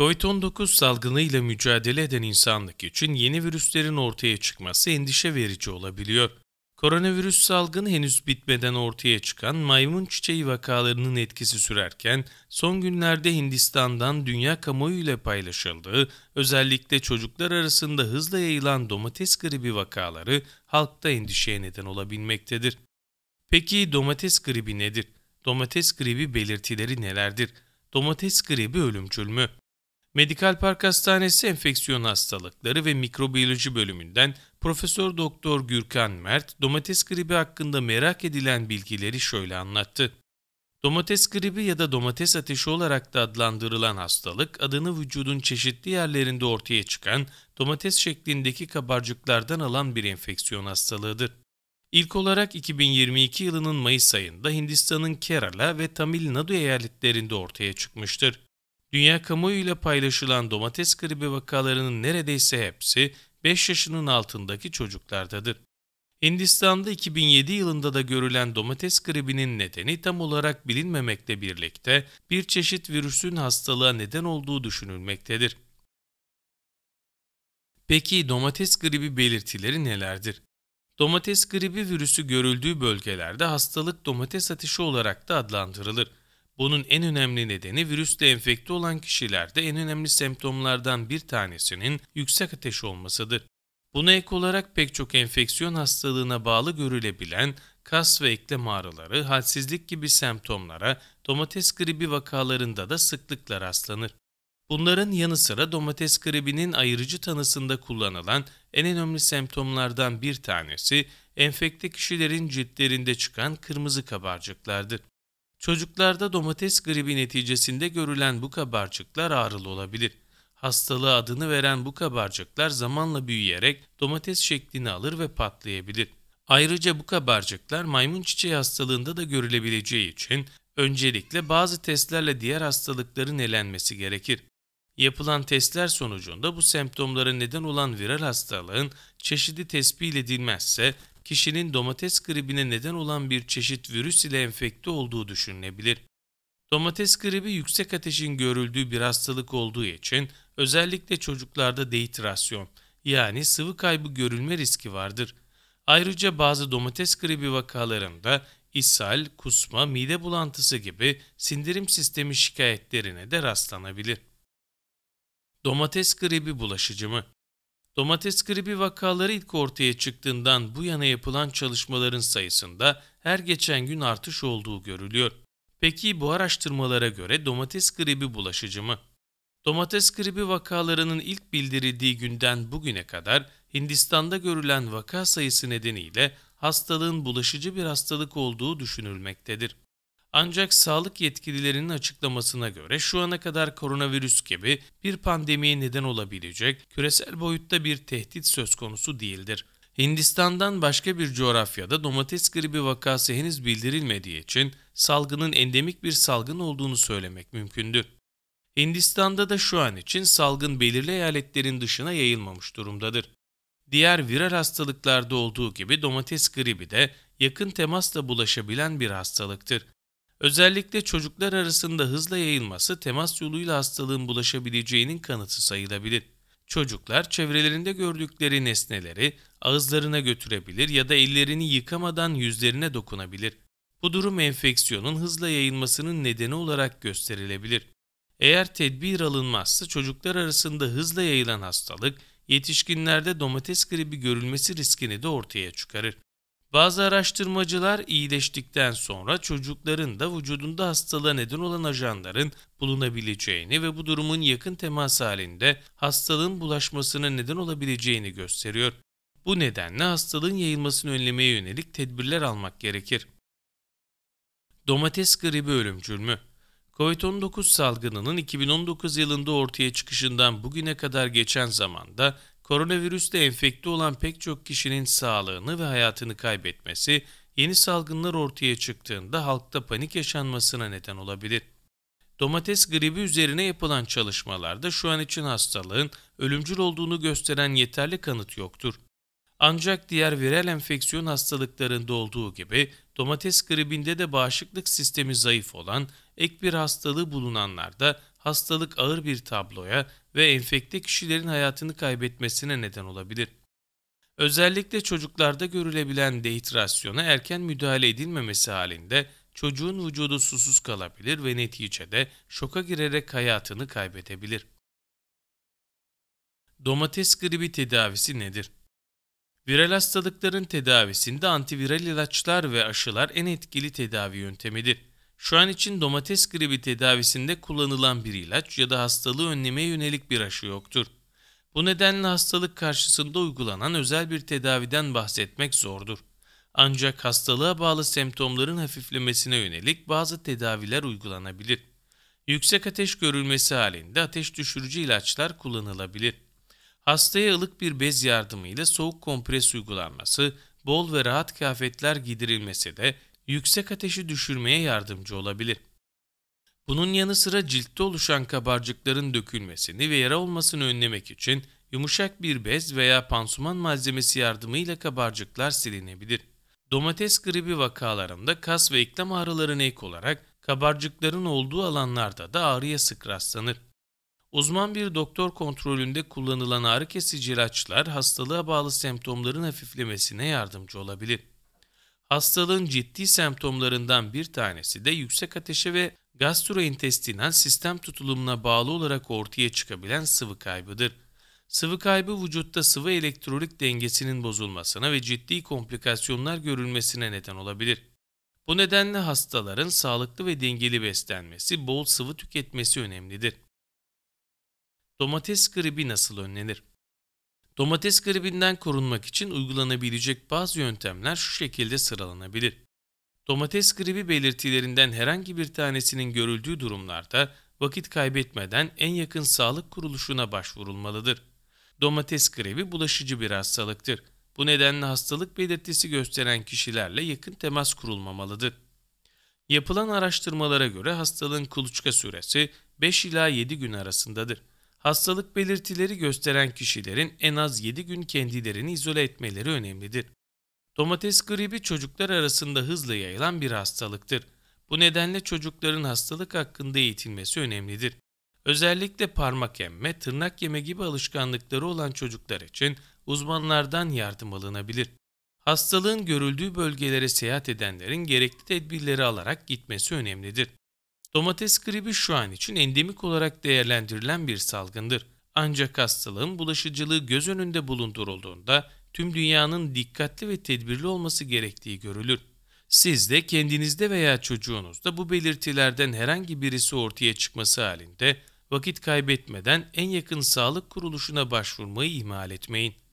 Covid-19 salgınıyla mücadele eden insanlık için yeni virüslerin ortaya çıkması endişe verici olabiliyor. Koronavirüs salgını henüz bitmeden ortaya çıkan maymun çiçeği vakalarının etkisi sürerken, son günlerde Hindistan'dan dünya kamuoyu paylaşıldığı, özellikle çocuklar arasında hızla yayılan domates gribi vakaları halkta endişeye neden olabilmektedir. Peki domates gribi nedir? Domates gribi belirtileri nelerdir? Domates gribi ölümcül mü? Medikal Park Hastanesi Enfeksiyon Hastalıkları ve Mikrobiyoloji bölümünden Profesör Doktor Gürkan Mert domates gribi hakkında merak edilen bilgileri şöyle anlattı. Domates gribi ya da domates ateşi olarak da adlandırılan hastalık, adını vücudun çeşitli yerlerinde ortaya çıkan domates şeklindeki kabarcıklardan alan bir enfeksiyon hastalığıdır. İlk olarak 2022 yılının Mayıs ayında Hindistan'ın Kerala ve Tamil Nadu eyaletlerinde ortaya çıkmıştır. Dünya kamuoyuyla paylaşılan domates gribi vakalarının neredeyse hepsi 5 yaşının altındaki çocuklardadır. Hindistan'da 2007 yılında da görülen domates gribinin nedeni tam olarak bilinmemekle birlikte bir çeşit virüsün hastalığa neden olduğu düşünülmektedir. Peki domates gribi belirtileri nelerdir? Domates gribi virüsü görüldüğü bölgelerde hastalık domates ateşi olarak da adlandırılır. Bunun en önemli nedeni virüsle enfekte olan kişilerde en önemli semptomlardan bir tanesinin yüksek ateş olmasıdır. Buna ek olarak pek çok enfeksiyon hastalığına bağlı görülebilen kas ve eklem ağrıları, halsizlik gibi semptomlara domates gribi vakalarında da sıklıkla rastlanır. Bunların yanı sıra domates gribinin ayırıcı tanısında kullanılan en önemli semptomlardan bir tanesi enfekte kişilerin ciltlerinde çıkan kırmızı kabarcıklardır. Çocuklarda domates gribi neticesinde görülen bu kabarcıklar ağrılı olabilir. Hastalığı adını veren bu kabarcıklar zamanla büyüyerek domates şeklini alır ve patlayabilir. Ayrıca bu kabarcıklar maymun çiçeği hastalığında da görülebileceği için öncelikle bazı testlerle diğer hastalıkların elenmesi gerekir. Yapılan testler sonucunda bu semptomlara neden olan viral hastalığın çeşidi tespit edilmezse kişinin domates gribine neden olan bir çeşit virüs ile enfekte olduğu düşünülebilir. Domates gribi yüksek ateşin görüldüğü bir hastalık olduğu için özellikle çocuklarda dehidrasyon yani sıvı kaybı görülme riski vardır. Ayrıca bazı domates gribi vakalarında ishal, kusma, mide bulantısı gibi sindirim sistemi şikayetlerine de rastlanabilir. Domates gribi bulaşıcı mı? Domates gribi vakaları ilk ortaya çıktığından bu yana yapılan çalışmaların sayısında her geçen gün artış olduğu görülüyor. Peki bu araştırmalara göre domates gribi bulaşıcı mı? Domates gribi vakalarının ilk bildirildiği günden bugüne kadar Hindistan'da görülen vaka sayısı nedeniyle hastalığın bulaşıcı bir hastalık olduğu düşünülmektedir. Ancak sağlık yetkililerinin açıklamasına göre şu ana kadar koronavirüs gibi bir pandemiye neden olabilecek küresel boyutta bir tehdit söz konusu değildir. Hindistan'dan başka bir coğrafyada domates gribi vakası henüz bildirilmediği için salgının endemik bir salgın olduğunu söylemek mümkündü. Hindistan'da da şu an için salgın belirli eyaletlerin dışına yayılmamış durumdadır. Diğer viral hastalıklarda olduğu gibi domates gribi de yakın temasla bulaşabilen bir hastalıktır. Özellikle çocuklar arasında hızla yayılması temas yoluyla hastalığın bulaşabileceğinin kanıtı sayılabilir. Çocuklar çevrelerinde gördükleri nesneleri ağızlarına götürebilir ya da ellerini yıkamadan yüzlerine dokunabilir. Bu durum enfeksiyonun hızla yayılmasının nedeni olarak gösterilebilir. Eğer tedbir alınmazsa çocuklar arasında hızla yayılan hastalık yetişkinlerde domates gribi görülmesi riskini de ortaya çıkarır. Bazı araştırmacılar iyileştikten sonra çocukların da vücudunda hastalığa neden olan ajanların bulunabileceğini ve bu durumun yakın temas halinde hastalığın bulaşmasına neden olabileceğini gösteriyor. Bu nedenle hastalığın yayılmasını önlemeye yönelik tedbirler almak gerekir. Domates gribi ölümcül mü? COVID-19 salgınının 2019 yılında ortaya çıkışından bugüne kadar geçen zamanda koronavirüsle enfekte olan pek çok kişinin sağlığını ve hayatını kaybetmesi, yeni salgınlar ortaya çıktığında halkta panik yaşanmasına neden olabilir. Domates gribi üzerine yapılan çalışmalarda şu an için hastalığın ölümcül olduğunu gösteren yeterli kanıt yoktur. Ancak diğer viral enfeksiyon hastalıklarında olduğu gibi domates gribinde de bağışıklık sistemi zayıf olan, ek bir hastalığı bulunanlarda hastalık ağır bir tabloya ve enfekte kişilerin hayatını kaybetmesine neden olabilir. Özellikle çocuklarda görülebilen dehidrasyona erken müdahale edilmemesi halinde çocuğun vücudu susuz kalabilir ve neticede şoka girerek hayatını kaybedebilir. Domates gribi tedavisi nedir? Viral hastalıkların tedavisinde antiviral ilaçlar ve aşılar en etkili tedavi yöntemidir. Şu an için domates gribi tedavisinde kullanılan bir ilaç ya da hastalığı önlemeye yönelik bir aşı yoktur. Bu nedenle hastalık karşısında uygulanan özel bir tedaviden bahsetmek zordur. Ancak hastalığa bağlı semptomların hafiflemesine yönelik bazı tedaviler uygulanabilir. Yüksek ateş görülmesi halinde ateş düşürücü ilaçlar kullanılabilir. Hastaya ılık bir bez yardımıyla soğuk kompres uygulanması, bol ve rahat kıyafetler giydirilmesi de yüksek ateşi düşürmeye yardımcı olabilir. Bunun yanı sıra ciltte oluşan kabarcıkların dökülmesini ve yara olmasını önlemek için yumuşak bir bez veya pansuman malzemesi yardımıyla kabarcıklar silinebilir. Domates gribi vakalarında kas ve eklem ağrılarına ek olarak kabarcıkların olduğu alanlarda da ağrıya sık rastlanır. Uzman bir doktor kontrolünde kullanılan ağrı kesici ilaçlar hastalığa bağlı semptomların hafiflemesine yardımcı olabilir. Hastalığın ciddi semptomlarından bir tanesi de yüksek ateşe ve gastrointestinal sistem tutulumuna bağlı olarak ortaya çıkabilen sıvı kaybıdır. Sıvı kaybı vücutta sıvı elektrolit dengesinin bozulmasına ve ciddi komplikasyonlar görülmesine neden olabilir. Bu nedenle hastaların sağlıklı ve dengeli beslenmesi, bol sıvı tüketmesi önemlidir. Domates gribi nasıl önlenir? Domates gribinden korunmak için uygulanabilecek bazı yöntemler şu şekilde sıralanabilir. Domates gribi belirtilerinden herhangi bir tanesinin görüldüğü durumlarda vakit kaybetmeden en yakın sağlık kuruluşuna başvurulmalıdır. Domates gribi bulaşıcı bir hastalıktır. Bu nedenle hastalık belirtisi gösteren kişilerle yakın temas kurulmamalıdır. Yapılan araştırmalara göre hastalığın kuluçka süresi 5 ila 7 gün arasındadır hastalık belirtileri gösteren kişilerin en az 7 gün kendilerini izole etmeleri önemlidir. Domates gribi çocuklar arasında hızla yayılan bir hastalıktır. Bu nedenle çocukların hastalık hakkında eğitilmesi önemlidir. Özellikle parmak emme, tırnak yeme gibi alışkanlıkları olan çocuklar için uzmanlardan yardım alınabilir. Hastalığın görüldüğü bölgelere seyahat edenlerin gerekli tedbirleri alarak gitmesi önemlidir. Domates gribi şu an için endemik olarak değerlendirilen bir salgındır. Ancak hastalığın bulaşıcılığı göz önünde bulundurulduğunda tüm dünyanın dikkatli ve tedbirli olması gerektiği görülür. Siz de kendinizde veya çocuğunuzda bu belirtilerden herhangi birisi ortaya çıkması halinde vakit kaybetmeden en yakın sağlık kuruluşuna başvurmayı ihmal etmeyin.